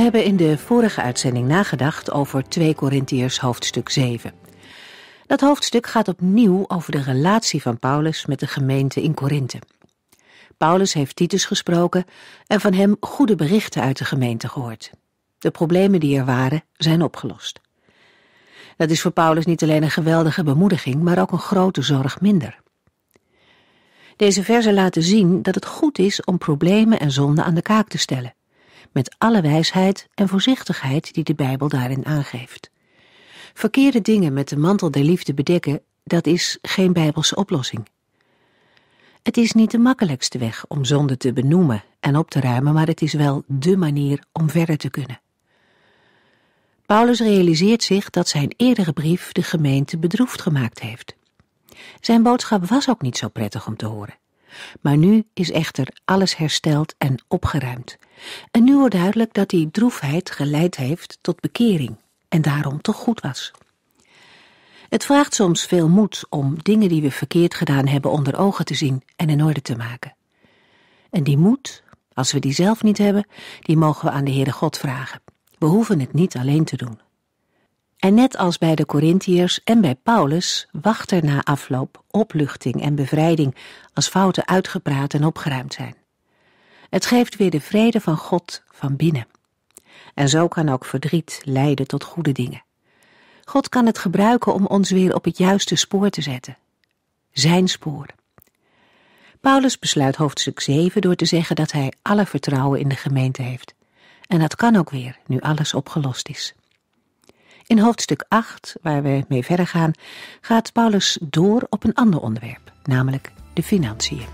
We hebben in de vorige uitzending nagedacht over 2 Korintiërs hoofdstuk 7. Dat hoofdstuk gaat opnieuw over de relatie van Paulus met de gemeente in Korinthe. Paulus heeft Titus gesproken en van hem goede berichten uit de gemeente gehoord. De problemen die er waren zijn opgelost. Dat is voor Paulus niet alleen een geweldige bemoediging, maar ook een grote zorg minder. Deze verzen laten zien dat het goed is om problemen en zonden aan de kaak te stellen met alle wijsheid en voorzichtigheid die de Bijbel daarin aangeeft. Verkeerde dingen met de mantel der liefde bedekken, dat is geen Bijbelse oplossing. Het is niet de makkelijkste weg om zonde te benoemen en op te ruimen, maar het is wel dé manier om verder te kunnen. Paulus realiseert zich dat zijn eerdere brief de gemeente bedroefd gemaakt heeft. Zijn boodschap was ook niet zo prettig om te horen. Maar nu is echter alles hersteld en opgeruimd. En nu wordt duidelijk dat die droefheid geleid heeft tot bekering en daarom toch goed was. Het vraagt soms veel moed om dingen die we verkeerd gedaan hebben onder ogen te zien en in orde te maken. En die moed, als we die zelf niet hebben, die mogen we aan de Heere God vragen. We hoeven het niet alleen te doen. En net als bij de Corinthiërs en bij Paulus wacht er na afloop opluchting en bevrijding als fouten uitgepraat en opgeruimd zijn. Het geeft weer de vrede van God van binnen. En zo kan ook verdriet leiden tot goede dingen. God kan het gebruiken om ons weer op het juiste spoor te zetten. Zijn spoor. Paulus besluit hoofdstuk 7 door te zeggen dat hij alle vertrouwen in de gemeente heeft. En dat kan ook weer nu alles opgelost is. In hoofdstuk 8, waar we mee verder gaan, gaat Paulus door op een ander onderwerp, namelijk de financiën.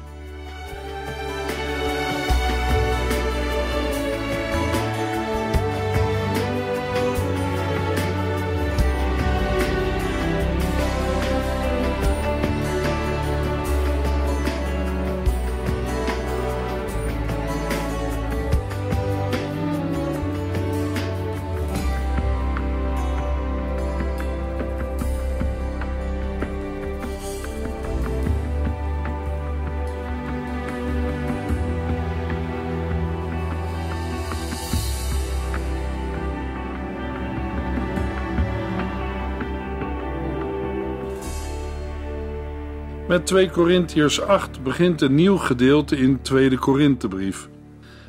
Met 2 Korintiërs 8 begint een nieuw gedeelte in 2 Korinthebrief.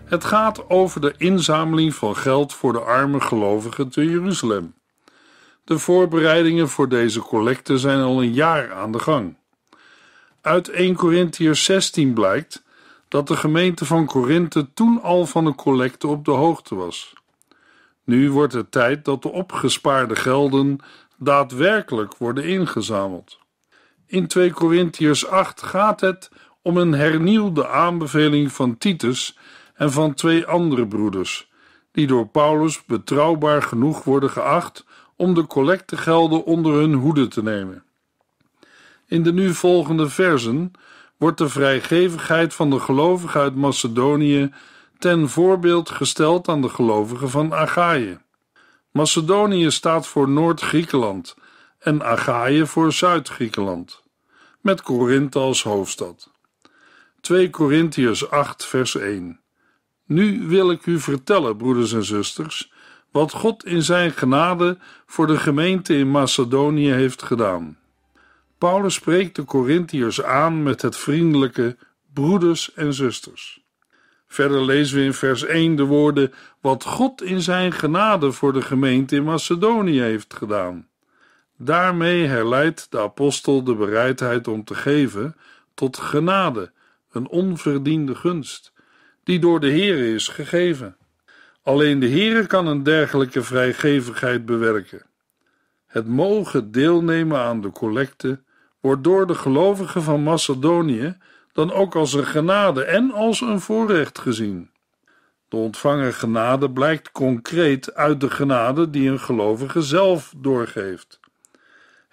Het gaat over de inzameling van geld voor de arme gelovigen te Jeruzalem. De voorbereidingen voor deze collecte zijn al een jaar aan de gang. Uit 1 Korintiërs 16 blijkt dat de gemeente van Korinthe toen al van de collecte op de hoogte was. Nu wordt het tijd dat de opgespaarde gelden daadwerkelijk worden ingezameld. In 2 Corinthiërs 8 gaat het om een hernieuwde aanbeveling van Titus en van twee andere broeders, die door Paulus betrouwbaar genoeg worden geacht om de collectegelden onder hun hoede te nemen. In de nu volgende versen wordt de vrijgevigheid van de gelovigen uit Macedonië ten voorbeeld gesteld aan de gelovigen van Achaïe. Macedonië staat voor Noord-Griekenland en Achaïe voor Zuid-Griekenland, met Korinthe als hoofdstad. 2 Korintiërs 8, vers 1. Nu wil ik u vertellen, broeders en zusters, wat God in zijn genade voor de gemeente in Macedonië heeft gedaan. Paulus spreekt de Corinthiërs aan met het vriendelijke broeders en zusters. Verder lezen we in vers 1 de woorden wat God in zijn genade voor de gemeente in Macedonië heeft gedaan. Daarmee herleidt de apostel de bereidheid om te geven tot genade, een onverdiende gunst, die door de Heere is gegeven. Alleen de Heere kan een dergelijke vrijgevigheid bewerken. Het mogen deelnemen aan de collecte wordt door de gelovigen van Macedonië dan ook als een genade en als een voorrecht gezien. De ontvangen genade blijkt concreet uit de genade die een gelovige zelf doorgeeft.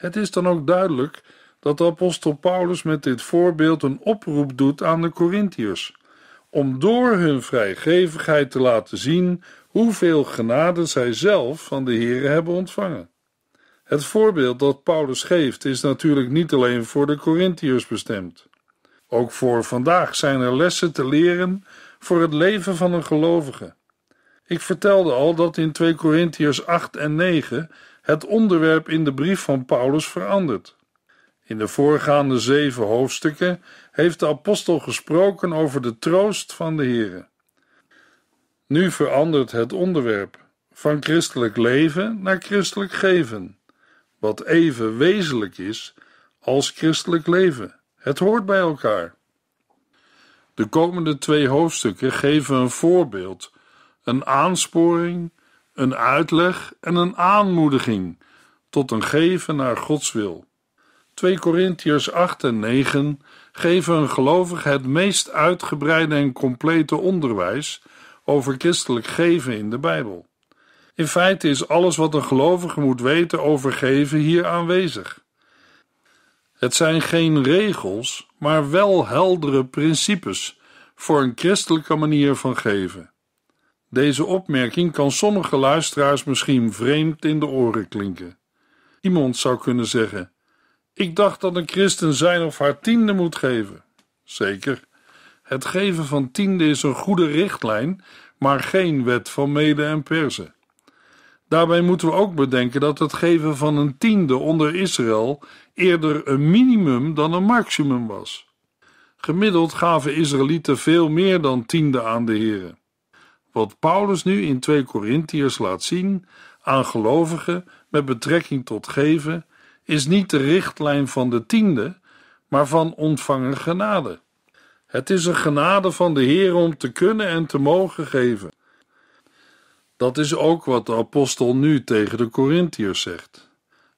Het is dan ook duidelijk dat de apostel Paulus met dit voorbeeld een oproep doet aan de Corinthiërs om door hun vrijgevigheid te laten zien hoeveel genade zij zelf van de Here hebben ontvangen. Het voorbeeld dat Paulus geeft is natuurlijk niet alleen voor de Corinthiërs bestemd. Ook voor vandaag zijn er lessen te leren voor het leven van een gelovige. Ik vertelde al dat in 2 Corinthiërs 8 en 9 het onderwerp in de brief van Paulus verandert. In de voorgaande zeven hoofdstukken heeft de apostel gesproken over de troost van de Here. Nu verandert het onderwerp van christelijk leven naar christelijk geven, wat even wezenlijk is als christelijk leven. Het hoort bij elkaar. De komende twee hoofdstukken geven een voorbeeld, een aansporing een uitleg en een aanmoediging tot een geven naar Gods wil. 2 Korintiërs 8 en 9 geven een gelovige het meest uitgebreide en complete onderwijs over christelijk geven in de Bijbel. In feite is alles wat een gelovige moet weten over geven hier aanwezig. Het zijn geen regels, maar wel heldere principes voor een christelijke manier van geven. Deze opmerking kan sommige luisteraars misschien vreemd in de oren klinken. Iemand zou kunnen zeggen: Ik dacht dat een christen zijn of haar tiende moet geven. Zeker, het geven van tiende is een goede richtlijn, maar geen wet van mede en persen. Daarbij moeten we ook bedenken dat het geven van een tiende onder Israël eerder een minimum dan een maximum was. Gemiddeld gaven Israëlieten veel meer dan tiende aan de heren wat Paulus nu in 2 Corinthiërs laat zien aan gelovigen met betrekking tot geven, is niet de richtlijn van de tiende, maar van ontvangen genade. Het is een genade van de Heer om te kunnen en te mogen geven. Dat is ook wat de apostel nu tegen de Corinthiërs zegt.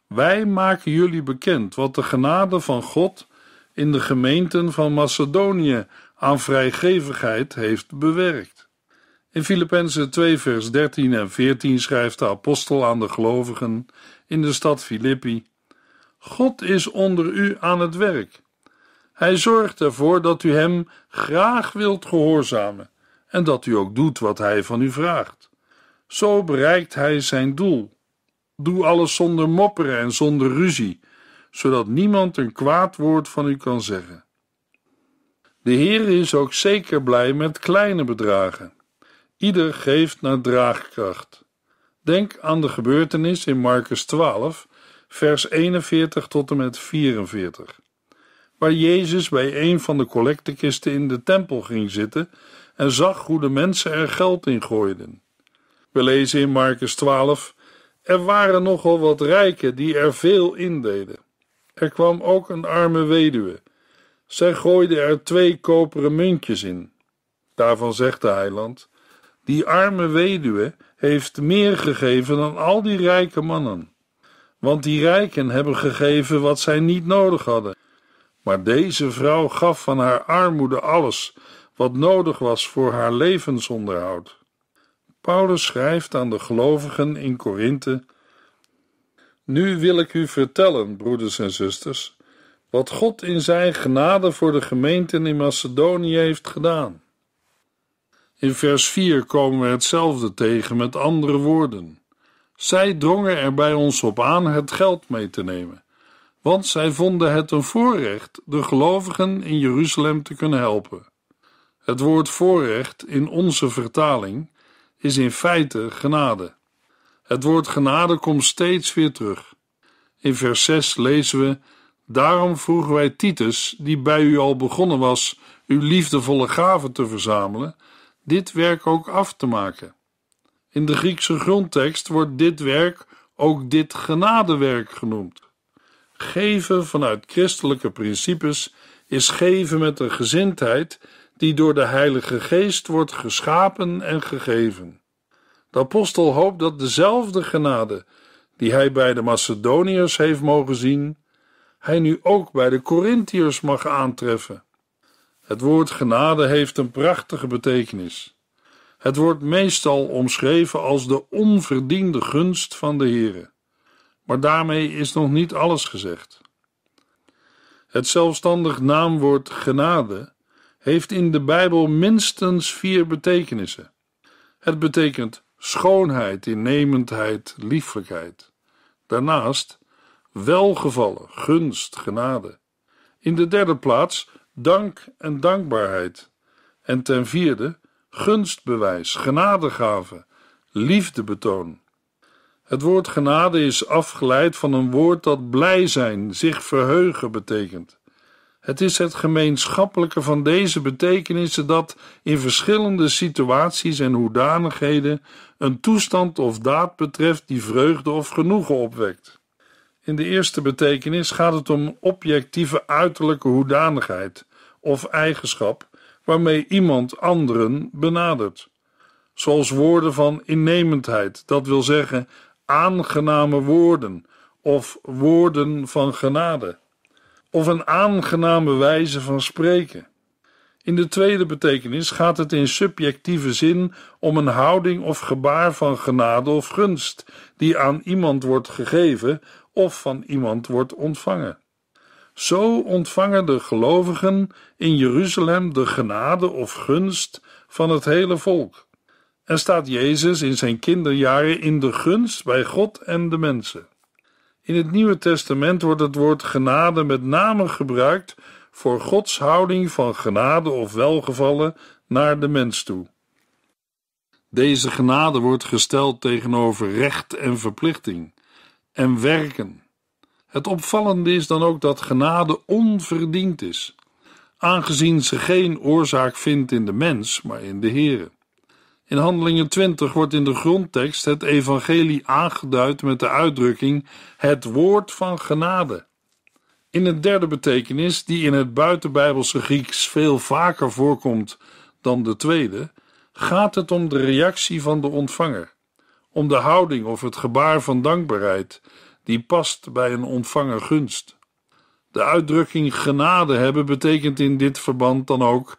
Wij maken jullie bekend wat de genade van God in de gemeenten van Macedonië aan vrijgevigheid heeft bewerkt. In Filippenzen 2, vers 13 en 14 schrijft de apostel aan de gelovigen in de stad Filippi: God is onder u aan het werk. Hij zorgt ervoor dat u hem graag wilt gehoorzamen en dat u ook doet wat hij van u vraagt. Zo bereikt hij zijn doel. Doe alles zonder mopperen en zonder ruzie, zodat niemand een kwaad woord van u kan zeggen. De Heer is ook zeker blij met kleine bedragen. Ieder geeft naar draagkracht. Denk aan de gebeurtenis in Marcus 12, vers 41 tot en met 44, waar Jezus bij een van de collectekisten in de tempel ging zitten en zag hoe de mensen er geld in gooiden. We lezen in Marcus 12: Er waren nogal wat rijken die er veel indeden. Er kwam ook een arme weduwe. Zij gooide er twee koperen muntjes in. Daarvan zegt de heiland: die arme weduwe heeft meer gegeven dan al die rijke mannen. Want die rijken hebben gegeven wat zij niet nodig hadden. Maar deze vrouw gaf van haar armoede alles wat nodig was voor haar levensonderhoud. Paulus schrijft aan de gelovigen in Korinthe: Nu wil ik u vertellen, broeders en zusters, wat God in zijn genade voor de gemeenten in Macedonië heeft gedaan. In vers 4 komen we hetzelfde tegen met andere woorden. Zij drongen er bij ons op aan het geld mee te nemen, want zij vonden het een voorrecht de gelovigen in Jeruzalem te kunnen helpen. Het woord voorrecht in onze vertaling is in feite genade. Het woord genade komt steeds weer terug. In vers 6 lezen we: Daarom vroegen wij Titus, die bij u al begonnen was, uw liefdevolle gaven te verzamelen dit werk ook af te maken. In de Griekse grondtekst wordt dit werk ook dit genadewerk genoemd. Geven vanuit christelijke principes is geven met een gezindheid die door de Heilige Geest wordt geschapen en gegeven. De apostel hoopt dat dezelfde genade die hij bij de Macedoniërs heeft mogen zien, hij nu ook bij de Corinthiërs mag aantreffen. Het woord genade heeft een prachtige betekenis. Het wordt meestal omschreven als de onverdiende gunst van de Heere. Maar daarmee is nog niet alles gezegd. Het zelfstandig naamwoord genade heeft in de Bijbel minstens vier betekenissen. Het betekent schoonheid, innemendheid, lieflijkheid. Daarnaast welgevallen, gunst, genade. In de derde plaats dank en dankbaarheid. En ten vierde, gunstbewijs, genadegave, liefdebetoon. Het woord genade is afgeleid van een woord dat blij zijn, zich verheugen betekent. Het is het gemeenschappelijke van deze betekenissen dat in verschillende situaties en hoedanigheden een toestand of daad betreft die vreugde of genoegen opwekt. In de eerste betekenis gaat het om objectieve uiterlijke hoedanigheid, of eigenschap waarmee iemand anderen benadert. Zoals woorden van innemendheid, dat wil zeggen aangename woorden of woorden van genade, of een aangename wijze van spreken. In de tweede betekenis gaat het in subjectieve zin om een houding of gebaar van genade of gunst die aan iemand wordt gegeven of van iemand wordt ontvangen. Zo ontvangen de gelovigen in Jeruzalem de genade of gunst van het hele volk. En staat Jezus in zijn kinderjaren in de gunst bij God en de mensen. In het Nieuwe Testament wordt het woord genade met name gebruikt voor Gods houding van genade of welgevallen naar de mens toe. Deze genade wordt gesteld tegenover recht en verplichting en werken. Het opvallende is dan ook dat genade onverdiend is, aangezien ze geen oorzaak vindt in de mens, maar in de Here. In Handelingen 20 wordt in de grondtekst het evangelie aangeduid met de uitdrukking het woord van genade. In een derde betekenis, die in het buitenbijbelse Grieks veel vaker voorkomt dan de tweede, gaat het om de reactie van de ontvanger, om de houding of het gebaar van dankbaarheid die past bij een ontvangen gunst. De uitdrukking genade hebben betekent in dit verband dan ook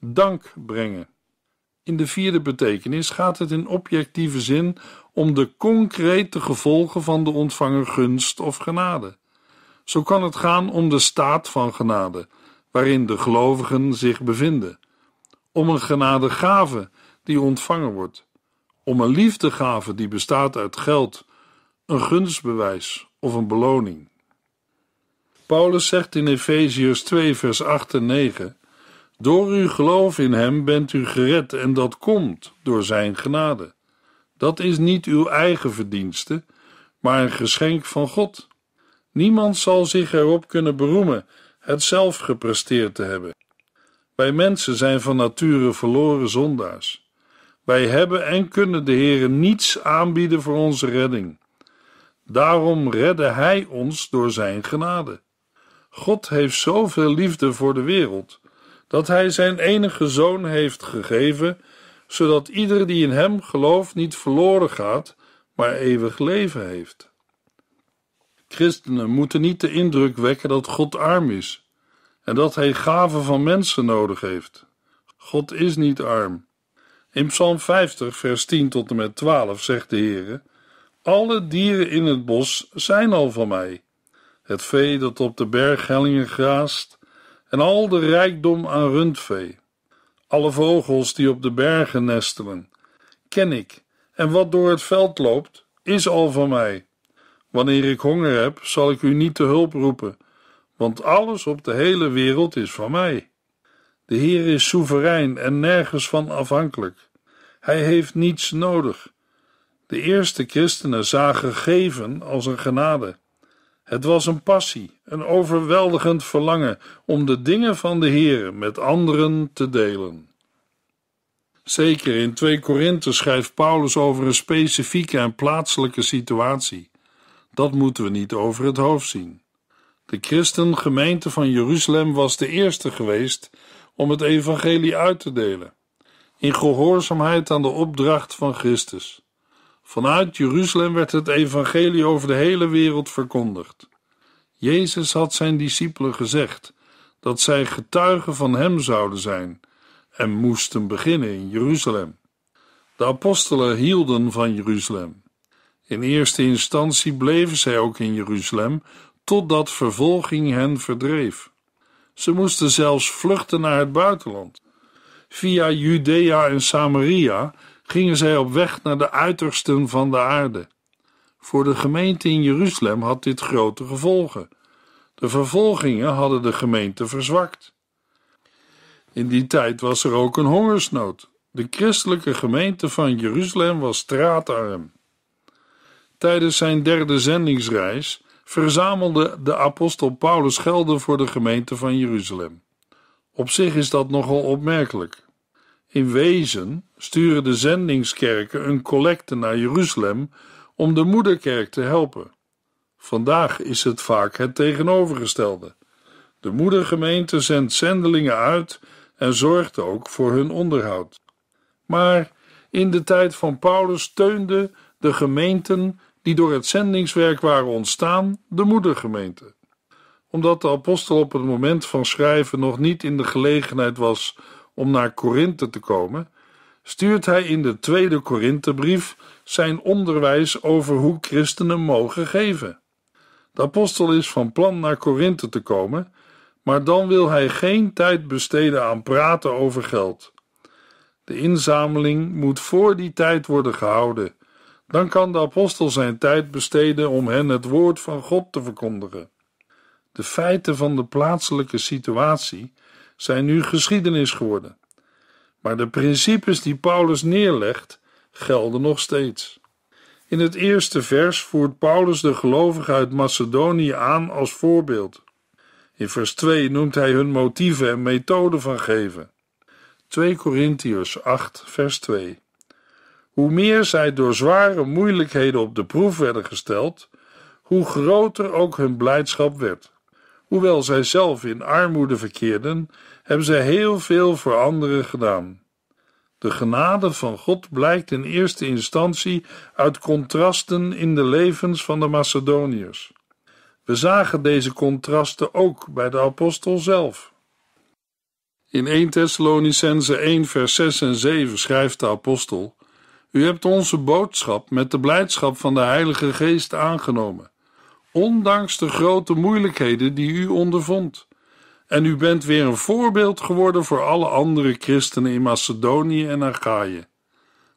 dank brengen. In de vierde betekenis gaat het in objectieve zin om de concrete gevolgen van de ontvangen gunst of genade. Zo kan het gaan om de staat van genade, waarin de gelovigen zich bevinden, om een genadegave die ontvangen wordt, om een liefdegave die bestaat uit geld, een gunstbewijs of een beloning. Paulus zegt in Efeziërs 2, vers 8 en 9: Door uw geloof in Hem bent u gered en dat komt door Zijn genade. Dat is niet uw eigen verdienste, maar een geschenk van God. Niemand zal zich erop kunnen beroemen het zelf gepresteerd te hebben. Wij mensen zijn van nature verloren zondaars. Wij hebben en kunnen de Heer niets aanbieden voor onze redding. Daarom redde Hij ons door Zijn genade. God heeft zoveel liefde voor de wereld dat Hij Zijn enige zoon heeft gegeven, zodat ieder die in Hem gelooft niet verloren gaat, maar eeuwig leven heeft. Christenen moeten niet de indruk wekken dat God arm is en dat Hij gaven van mensen nodig heeft. God is niet arm. In Psalm 50, vers 10 tot en met 12 zegt de Heer alle dieren in het bos zijn al van mij. Het vee dat op de berghellingen graast en al de rijkdom aan rundvee. Alle vogels die op de bergen nestelen, ken ik. En wat door het veld loopt, is al van mij. Wanneer ik honger heb, zal ik u niet te hulp roepen, want alles op de hele wereld is van mij. De Heer is soeverein en nergens van afhankelijk. Hij heeft niets nodig de eerste christenen zagen geven als een genade. Het was een passie, een overweldigend verlangen om de dingen van de Heer met anderen te delen. Zeker in 2 Korinthe schrijft Paulus over een specifieke en plaatselijke situatie. Dat moeten we niet over het hoofd zien. De christengemeente van Jeruzalem was de eerste geweest om het evangelie uit te delen, in gehoorzaamheid aan de opdracht van Christus. Vanuit Jeruzalem werd het evangelie over de hele wereld verkondigd. Jezus had zijn discipelen gezegd dat zij getuigen van hem zouden zijn en moesten beginnen in Jeruzalem. De apostelen hielden van Jeruzalem. In eerste instantie bleven zij ook in Jeruzalem totdat vervolging hen verdreef. Ze moesten zelfs vluchten naar het buitenland. Via Judea en Samaria gingen zij op weg naar de uitersten van de aarde. Voor de gemeente in Jeruzalem had dit grote gevolgen. De vervolgingen hadden de gemeente verzwakt. In die tijd was er ook een hongersnood. De christelijke gemeente van Jeruzalem was straatarm. Tijdens zijn derde zendingsreis verzamelde de apostel Paulus gelden voor de gemeente van Jeruzalem. Op zich is dat nogal opmerkelijk. In wezen sturen de zendingskerken een collecte naar Jeruzalem om de moederkerk te helpen. Vandaag is het vaak het tegenovergestelde. De moedergemeente zendt zendelingen uit en zorgt ook voor hun onderhoud. Maar in de tijd van Paulus steunde de gemeenten die door het zendingswerk waren ontstaan de moedergemeente. Omdat de apostel op het moment van schrijven nog niet in de gelegenheid was om naar Korinthe te komen, stuurt hij in de tweede Korinthebrief zijn onderwijs over hoe christenen mogen geven. De apostel is van plan naar Korinthe te komen, maar dan wil hij geen tijd besteden aan praten over geld. De inzameling moet voor die tijd worden gehouden. Dan kan de apostel zijn tijd besteden om hen het woord van God te verkondigen. De feiten van de plaatselijke situatie zijn nu geschiedenis geworden. Maar de principes die Paulus neerlegt gelden nog steeds. In het eerste vers voert Paulus de gelovigen uit Macedonië aan als voorbeeld. In vers 2 noemt hij hun motieven en methoden van geven. 2 Corinthiërs 8, vers 2. Hoe meer zij door zware moeilijkheden op de proef werden gesteld, hoe groter ook hun blijdschap werd. Hoewel zij zelf in armoede verkeerden, hebben zij heel veel voor anderen gedaan. De genade van God blijkt in eerste instantie uit contrasten in de levens van de Macedoniërs. We zagen deze contrasten ook bij de apostel zelf. In 1 Thessalonicense 1 vers 6 en 7 schrijft de apostel U hebt onze boodschap met de blijdschap van de Heilige Geest aangenomen ondanks de grote moeilijkheden die u ondervond. En u bent weer een voorbeeld geworden voor alle andere christenen in Macedonië en Achaïe.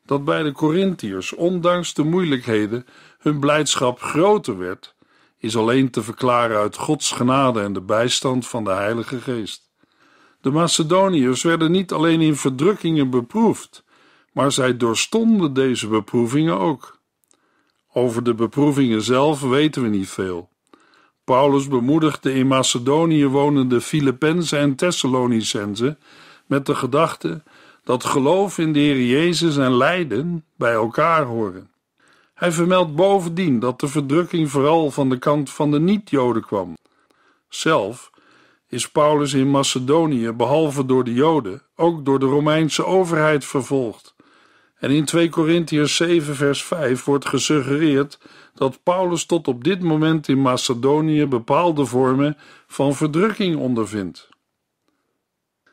Dat bij de Corinthiërs, ondanks de moeilijkheden, hun blijdschap groter werd, is alleen te verklaren uit Gods genade en de bijstand van de Heilige Geest. De Macedoniërs werden niet alleen in verdrukkingen beproefd, maar zij doorstonden deze beproevingen ook. Over de beproevingen zelf weten we niet veel. Paulus bemoedigde in Macedonië wonende Filippenzen en Thessalonicenzen met de gedachte dat geloof in de Heer Jezus en lijden bij elkaar horen. Hij vermeldt bovendien dat de verdrukking vooral van de kant van de niet-Joden kwam. Zelf is Paulus in Macedonië behalve door de Joden ook door de Romeinse overheid vervolgd en in 2 Korintiërs 7, vers 5 wordt gesuggereerd dat Paulus tot op dit moment in Macedonië bepaalde vormen van verdrukking ondervindt.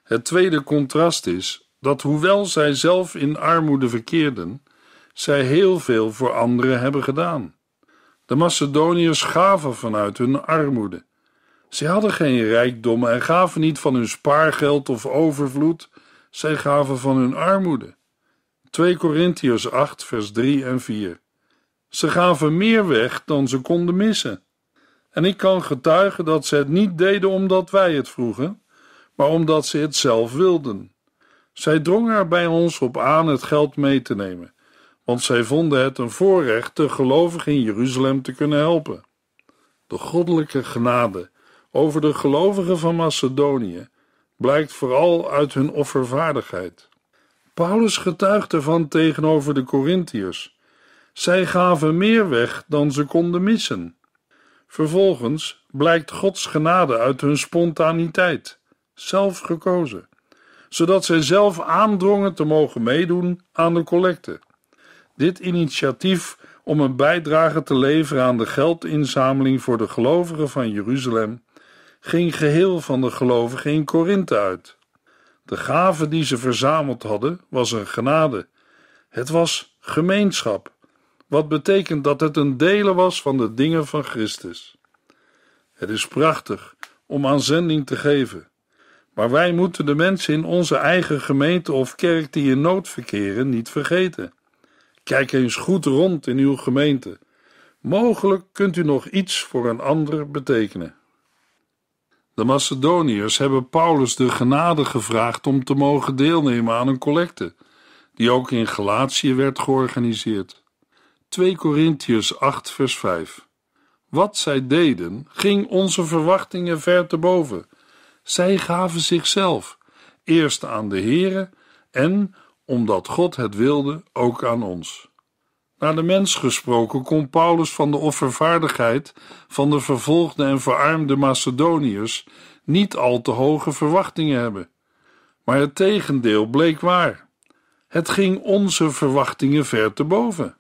Het tweede contrast is dat, hoewel zij zelf in armoede verkeerden, zij heel veel voor anderen hebben gedaan. De Macedoniërs gaven vanuit hun armoede. Zij hadden geen rijkdommen en gaven niet van hun spaargeld of overvloed, zij gaven van hun armoede. 2 Korintiërs 8, vers 3 en 4. Ze gaven meer weg dan ze konden missen. En ik kan getuigen dat ze het niet deden omdat wij het vroegen, maar omdat ze het zelf wilden. Zij drongen er bij ons op aan het geld mee te nemen, want zij vonden het een voorrecht de gelovigen in Jeruzalem te kunnen helpen. De goddelijke genade over de gelovigen van Macedonië blijkt vooral uit hun offervaardigheid. Paulus getuigt ervan tegenover de Corinthiërs. Zij gaven meer weg dan ze konden missen. Vervolgens blijkt Gods genade uit hun spontaniteit, zelf gekozen, zodat zij zelf aandrongen te mogen meedoen aan de collecte. Dit initiatief om een bijdrage te leveren aan de geldinzameling voor de gelovigen van Jeruzalem ging geheel van de gelovigen in Korinthe uit. De gave die ze verzameld hadden was een genade. Het was gemeenschap, wat betekent dat het een delen was van de dingen van Christus. Het is prachtig om aan zending te geven, maar wij moeten de mensen in onze eigen gemeente of kerk die in nood verkeren niet vergeten. Kijk eens goed rond in uw gemeente. Mogelijk kunt u nog iets voor een ander betekenen. De Macedoniërs hebben Paulus de genade gevraagd om te mogen deelnemen aan een collecte, die ook in Galatië werd georganiseerd. 2 Corinthians 8, vers 5. Wat zij deden, ging onze verwachtingen ver te boven. Zij gaven zichzelf, eerst aan de Heere en, omdat God het wilde, ook aan ons. Naar de mens gesproken kon Paulus van de offervaardigheid van de vervolgde en verarmde Macedoniërs niet al te hoge verwachtingen hebben. Maar het tegendeel bleek waar. Het ging onze verwachtingen ver te boven.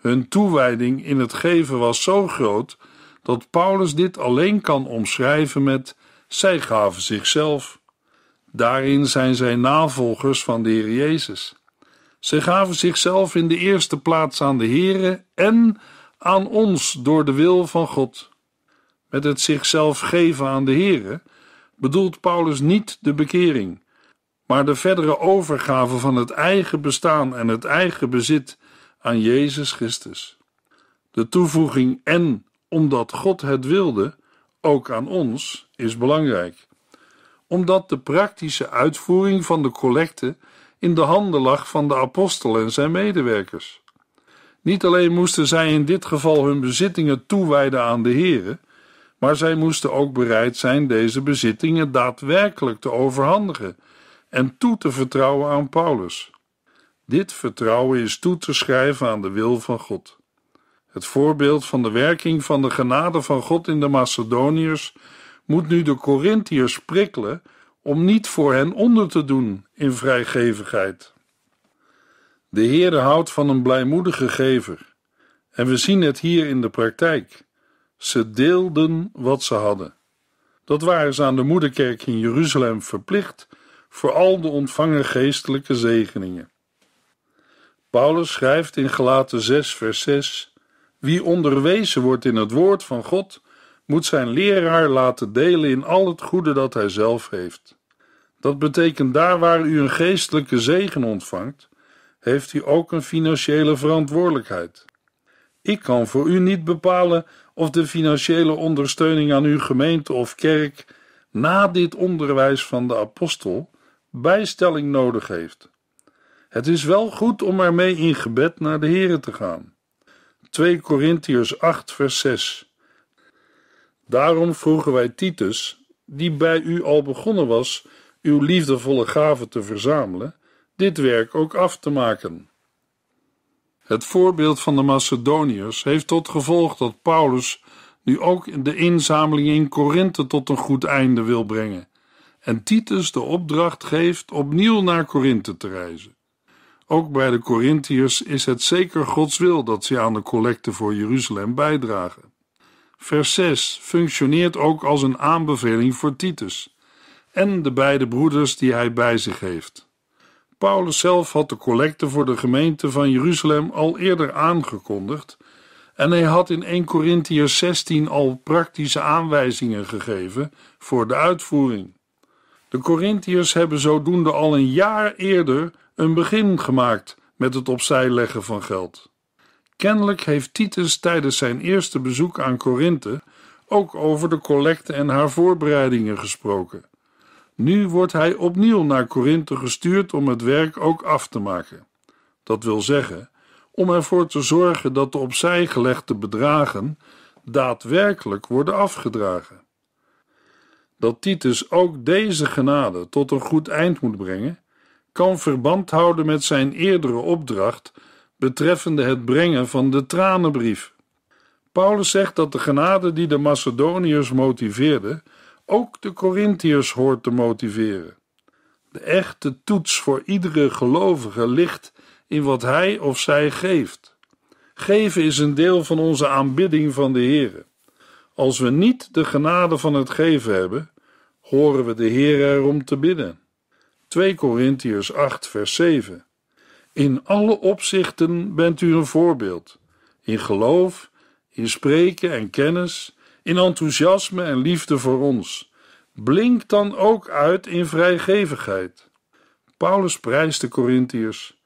Hun toewijding in het geven was zo groot dat Paulus dit alleen kan omschrijven met: zij gaven zichzelf. Daarin zijn zij navolgers van de Heer Jezus. Zij gaven zichzelf in de eerste plaats aan de Heere en aan ons door de wil van God. Met het zichzelf geven aan de Heere bedoelt Paulus niet de bekering, maar de verdere overgave van het eigen bestaan en het eigen bezit aan Jezus Christus. De toevoeging en omdat God het wilde, ook aan ons, is belangrijk. Omdat de praktische uitvoering van de collecte in de handen lag van de apostel en zijn medewerkers. Niet alleen moesten zij in dit geval hun bezittingen toewijden aan de Here, maar zij moesten ook bereid zijn deze bezittingen daadwerkelijk te overhandigen en toe te vertrouwen aan Paulus. Dit vertrouwen is toe te schrijven aan de wil van God. Het voorbeeld van de werking van de genade van God in de Macedoniërs moet nu de Corinthiërs prikkelen om niet voor hen onder te doen in vrijgevigheid. De Heere houdt van een blijmoedige gever, en we zien het hier in de praktijk. Ze deelden wat ze hadden. Dat waren ze aan de moederkerk in Jeruzalem verplicht voor al de ontvangen geestelijke zegeningen. Paulus schrijft in Gelaten 6, vers 6: Wie onderwezen wordt in het woord van God, moet zijn leraar laten delen in al het goede dat hij zelf heeft. Dat betekent daar waar u een geestelijke zegen ontvangt, heeft u ook een financiële verantwoordelijkheid. Ik kan voor u niet bepalen of de financiële ondersteuning aan uw gemeente of kerk na dit onderwijs van de apostel bijstelling nodig heeft. Het is wel goed om ermee in gebed naar de Here te gaan. 2 Korintiërs 8 vers 6 Daarom vroegen wij Titus, die bij u al begonnen was uw liefdevolle gaven te verzamelen, dit werk ook af te maken. Het voorbeeld van de Macedoniërs heeft tot gevolg dat Paulus nu ook de inzameling in Korinthe tot een goed einde wil brengen en Titus de opdracht geeft opnieuw naar Korinthe te reizen. Ook bij de Corinthiërs is het zeker Gods wil dat ze aan de collecte voor Jeruzalem bijdragen. Vers 6 functioneert ook als een aanbeveling voor Titus en de beide broeders die hij bij zich heeft. Paulus zelf had de collecte voor de gemeente van Jeruzalem al eerder aangekondigd en hij had in 1 Corinthiërs 16 al praktische aanwijzingen gegeven voor de uitvoering. De Corinthiërs hebben zodoende al een jaar eerder een begin gemaakt met het opzij leggen van geld. Kennelijk heeft Titus tijdens zijn eerste bezoek aan Korinthe ook over de collecte en haar voorbereidingen gesproken. Nu wordt hij opnieuw naar Korinthe gestuurd om het werk ook af te maken. Dat wil zeggen, om ervoor te zorgen dat de opzij gelegde bedragen daadwerkelijk worden afgedragen. Dat Titus ook deze genade tot een goed eind moet brengen, kan verband houden met zijn eerdere opdracht betreffende het brengen van de tranenbrief. Paulus zegt dat de genade die de Macedoniërs motiveerde ook de Corinthiërs hoort te motiveren. De echte toets voor iedere gelovige ligt in wat hij of zij geeft. Geven is een deel van onze aanbidding van de Heere. Als we niet de genade van het geven hebben, horen we de Heer erom te bidden. 2 Corinthiërs 8 vers 7 In alle opzichten bent u een voorbeeld. In geloof, in spreken en kennis in enthousiasme en liefde voor ons. Blink dan ook uit in vrijgevigheid. Paulus prijst de Corinthiërs.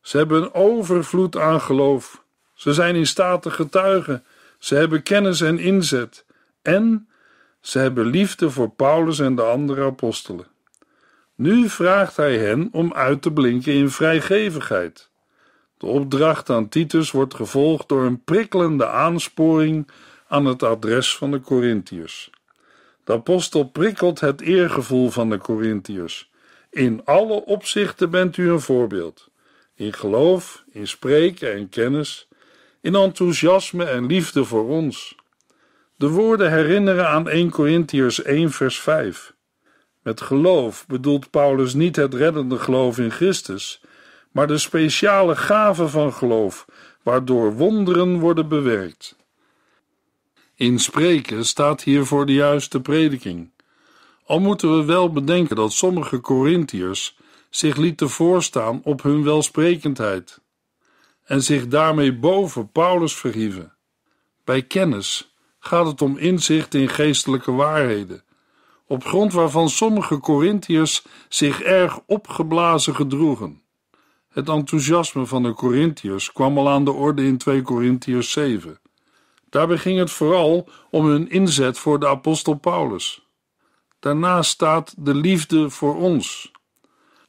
Ze hebben een overvloed aan geloof. Ze zijn in staat te getuigen. Ze hebben kennis en inzet. En ze hebben liefde voor Paulus en de andere apostelen. Nu vraagt hij hen om uit te blinken in vrijgevigheid. De opdracht aan Titus wordt gevolgd door een prikkelende aansporing aan het adres van de Corinthiërs. De apostel prikkelt het eergevoel van de Corinthiërs. In alle opzichten bent u een voorbeeld. In geloof, in spreken en kennis, in enthousiasme en liefde voor ons. De woorden herinneren aan 1 Corinthiërs 1 vers 5. Met geloof bedoelt Paulus niet het reddende geloof in Christus, maar de speciale gave van geloof, waardoor wonderen worden bewerkt in spreken staat hiervoor de juiste prediking. Al moeten we wel bedenken dat sommige Corinthiërs zich lieten voorstaan op hun welsprekendheid en zich daarmee boven Paulus verhieven. Bij kennis gaat het om inzicht in geestelijke waarheden, op grond waarvan sommige Corinthiërs zich erg opgeblazen gedroegen. Het enthousiasme van de Corinthiërs kwam al aan de orde in 2 Corinthiërs 7. Daarbij ging het vooral om hun inzet voor de apostel Paulus. Daarnaast staat de liefde voor ons,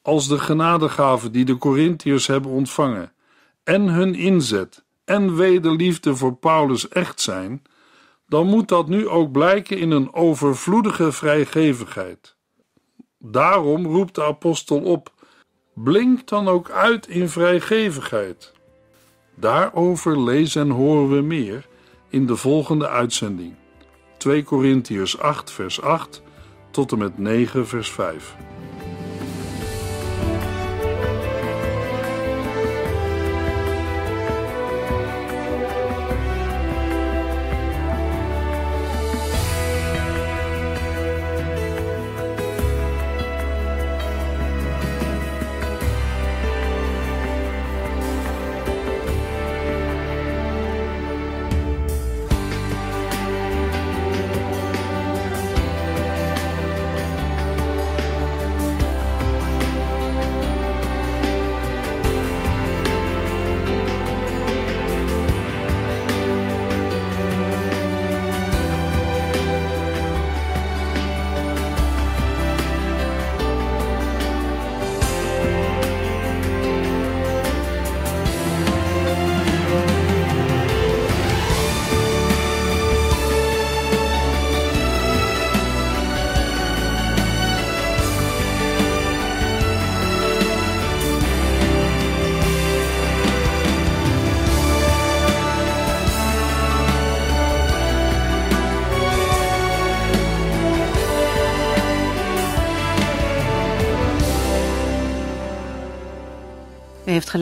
als de genadegaven die de Corinthiërs hebben ontvangen, en hun inzet en wederliefde voor Paulus echt zijn, dan moet dat nu ook blijken in een overvloedige vrijgevigheid. Daarom roept de apostel op: blink dan ook uit in vrijgevigheid. Daarover lezen en horen we meer in de volgende uitzending. 2 Korintiërs 8 vers 8 tot en met 9 vers 5.